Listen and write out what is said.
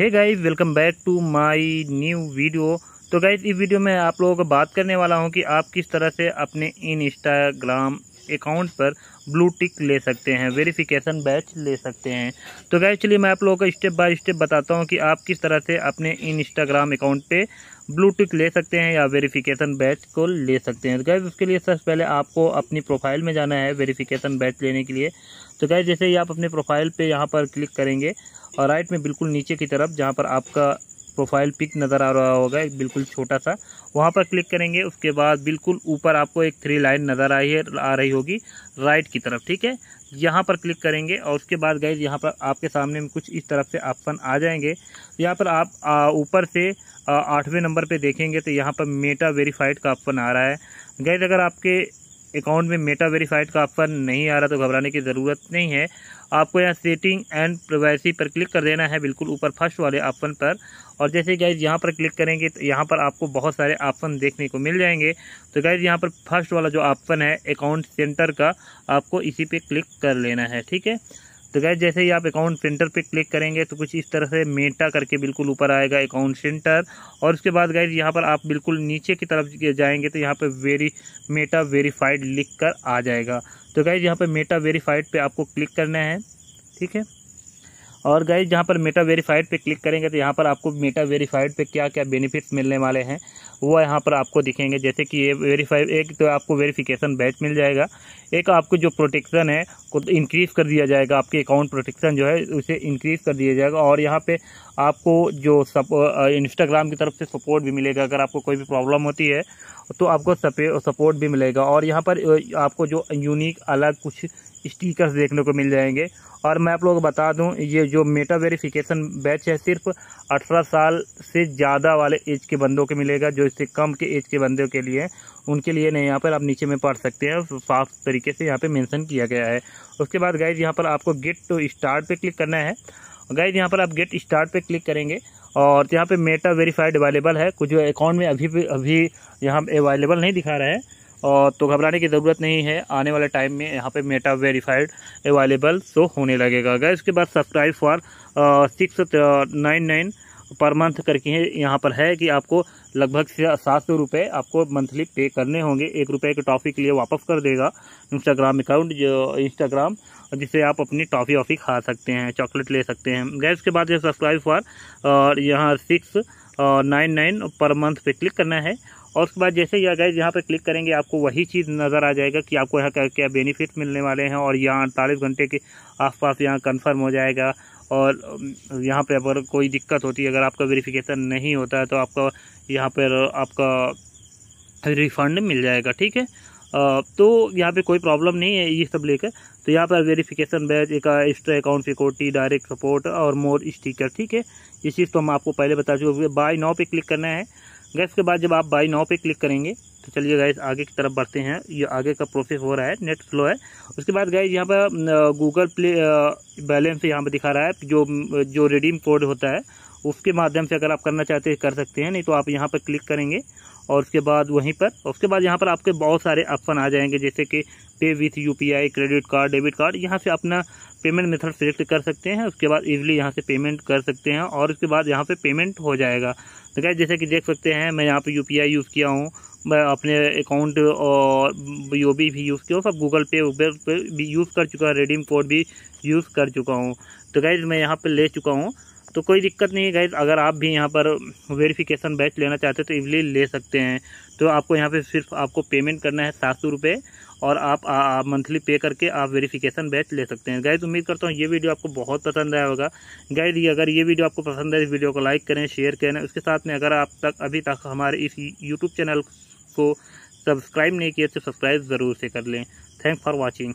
है guys welcome back to my new video तो guys इस वीडियो में आप लोगों को बात करने वाला हूँ कि आप किस तरह से अपने इंस्टाग्राम अकाउंट पर ब्लू टिक ले सकते हैं वेरिफिकेशन बैच ले सकते हैं तो गैस चलिए मैं आप लोगों को स्टेप बाय स्टेप बताता हूँ कि आप किस तरह से अपने इंस्टाग्राम अकाउंट पे ब्लू टिक ले सकते हैं या वेरिफिकेशन बैच को ले सकते हैं तो गैस उसके लिए सबसे पहले आपको अपनी प्रोफाइल में जाना है वेरीफिकेशन बैच लेने के लिए तो गैस जैसे ही आप अपने प्रोफाइल पर यहाँ पर क्लिक करेंगे और राइट में बिल्कुल नीचे की तरफ जहाँ पर आपका प्रोफाइल पिक नज़र आ रहा होगा एक बिल्कुल छोटा सा वहाँ पर क्लिक करेंगे उसके बाद बिल्कुल ऊपर आपको एक थ्री लाइन नज़र आई है आ रही होगी राइट की तरफ ठीक है यहाँ पर क्लिक करेंगे और उसके बाद गए यहाँ पर आपके सामने में कुछ इस तरफ से ऑप्शन आ जाएंगे यहाँ पर आप ऊपर से आठवें नंबर पर देखेंगे तो यहाँ पर मेटा वेरीफाइड का ऑप्शन आ रहा है गैज अगर आपके अकाउंट में मेटा वेरीफाइड का ऑप्शन नहीं आ रहा तो घबराने की ज़रूरत नहीं है आपको यहाँ सेटिंग एंड प्राइवेसी पर क्लिक कर देना है बिल्कुल ऊपर फर्स्ट वाले ऑप्शन पर और जैसे गाइज यहाँ पर क्लिक करेंगे तो यहाँ पर आपको बहुत सारे ऑप्शन देखने को मिल जाएंगे तो गाइज यहाँ पर फर्स्ट वाला जो ऑप्शन है अकाउंट सेंटर का आपको इसी पर क्लिक कर लेना है ठीक है तो गैस जैसे ही आप अकाउंट सेंटर पे क्लिक करेंगे तो कुछ इस तरह से मेटा करके बिल्कुल ऊपर आएगा अकाउंट सेंटर और उसके बाद गैस यहाँ पर आप बिल्कुल नीचे की तरफ जाएंगे तो यहाँ पर वेरी मेटा वेरीफाइड लिख कर आ जाएगा तो गैस यहाँ पर मेटा वेरीफाइड पर आपको क्लिक करना है ठीक है और गाइज जहाँ पर मेटा वेरीफाइड पे क्लिक करेंगे तो यहाँ पर आपको मेटा वेरीफाइड पे क्या क्या बेनिफिट्स मिलने वाले हैं वो यहाँ पर आपको दिखेंगे जैसे कि ये वेरीफाइड एक तो आपको वेरीफिकेशन बैच मिल जाएगा एक आपको जो प्रोटेक्शन है को इंक्रीज़ तो कर दिया जाएगा आपके अकाउंट प्रोटेक्शन जो है उसे इंक्रीज़ कर दिया जाएगा और यहाँ पर आपको जो सप इंस्टाग्राम की तरफ से सपोर्ट भी मिलेगा अगर आपको कोई भी प्रॉब्लम होती है तो आपको सपोर्ट भी मिलेगा और यहाँ पर आपको जो यूनिक अलग कुछ स्टिकर्स देखने को मिल जाएंगे और मैं आप लोगों को बता दूं ये जो मेटा वेरिफिकेशन बैच है सिर्फ 18 साल से ज़्यादा वाले एज के बंदों के मिलेगा जो इससे कम के एज के बंदों के लिए उनके लिए नहीं यहाँ पर आप नीचे में पढ़ सकते हैं साफ तरीके से यहाँ पर मैंसन किया गया है उसके बाद गाइज यहाँ पर आपको गेट टू तो स्टार्ट पर क्लिक करना है गाइज यहाँ पर आप गेट स्टार्ट पर क्लिक करेंगे और यहाँ पे मेटा वेरीफाइड अवेलेबल है कुछ अकाउंट में अभी अभी यहाँ अवेलेबल नहीं दिखा रहा है और तो घबराने की ज़रूरत नहीं है आने वाले टाइम में यहाँ पे मेटा वेरीफाइड अवेलेबल सो होने लगेगा गए उसके बाद subscribe for six nine nine per month करके यहाँ पर है कि आपको लगभग सात सौ रुपये आपको मंथली पे करने होंगे एक रुपये के टॉफ़ी के लिए वापस कर देगा इंस्टाग्राम अकाउंट जो इंस्टाग्राम जिससे आप अपनी टॉफ़ी ऑफ़ी खा सकते हैं चॉकलेट ले सकते हैं गैस के बाद ये सब्सक्राइब फॉर यहाँ six nine nine per month पे क्लिक करना है और उसके बाद जैसे ही गाइज यहाँ पर क्लिक करेंगे आपको वही चीज़ नज़र आ जाएगा कि आपको यहाँ क्या क्या बेनिफिट मिलने वाले हैं और यहाँ अड़तालीस घंटे के आसपास यहाँ कन्फर्म हो जाएगा और यहाँ पर अगर कोई दिक्कत होती है अगर आपका वेरिफिकेशन नहीं होता है तो आपका यहाँ पर आपका रिफ़ंड मिल जाएगा ठीक है तो यहाँ पे कोई प्रॉब्लम नहीं है ये सब लेकर तो यहाँ पर वेरिफिकेशन बैच एक extra account security direct support और मोर स्टिकर ठीक है ये चीज़ तो हम आपको पहले बता चुके बाय नाव पे क्लिक करना है गैस के बाद जब आप बाई नाव पे क्लिक करेंगे तो चलिए गैस आगे की तरफ बढ़ते हैं ये आगे का प्रोसेस हो रहा है नेट स्लो है उसके बाद गैस यहाँ पर गूगल प्ले बैलेंस यहाँ पर दिखा रहा है जो जो रिडीम कोड होता है उसके माध्यम से अगर आप करना चाहते हैं कर सकते हैं नहीं तो आप यहाँ पर क्लिक करेंगे और उसके बाद वहीं पर उसके बाद यहाँ पर आपके बहुत सारे ऑप्शन आ जाएंगे जैसे कि pay with UPI credit card debit card यहाँ से अपना पेमेंट मेथड सेलेक्ट कर सकते हैं उसके बाद इजीली यहाँ से पेमेंट कर सकते हैं और उसके बाद यहाँ पे पेमेंट हो जाएगा तो क्या जैसे कि देख सकते हैं मैं यहाँ पे यू यूज़ किया हूँ मैं अपने अकाउंट और यू भी यूज़ किया हूँ सब गूगल पे उबर पे भी यूज़ कर चुका हूँ रेडीम कोड भी यूज़ कर चुका हूँ तो गैज मैं यहाँ पर ले चुका हूँ तो कोई दिक्कत नहीं है गैज अगर आप भी यहाँ पर वेरीफिकेशन बैच लेना चाहते हो तो इजिली ले सकते हैं तो आपको यहाँ पर सिर्फ आपको पेमेंट करना है सात सौ रुपये और आप, मंथली पे करके आप वेरिफिकेशन बैच ले सकते हैं गाइज उम्मीद करता हूँ ये वीडियो आपको बहुत पसंद आया होगा गाइज ये अगर ये वीडियो आपको पसंद है इस वीडियो को लाइक करें शेयर करें उसके साथ में अगर आप तक अभी तक हमारे इस यूट्यूब चैनल को सब्सक्राइब नहीं किया तो सब्सक्राइब ज़रूर से कर लें थैंक फॉर वॉचिंग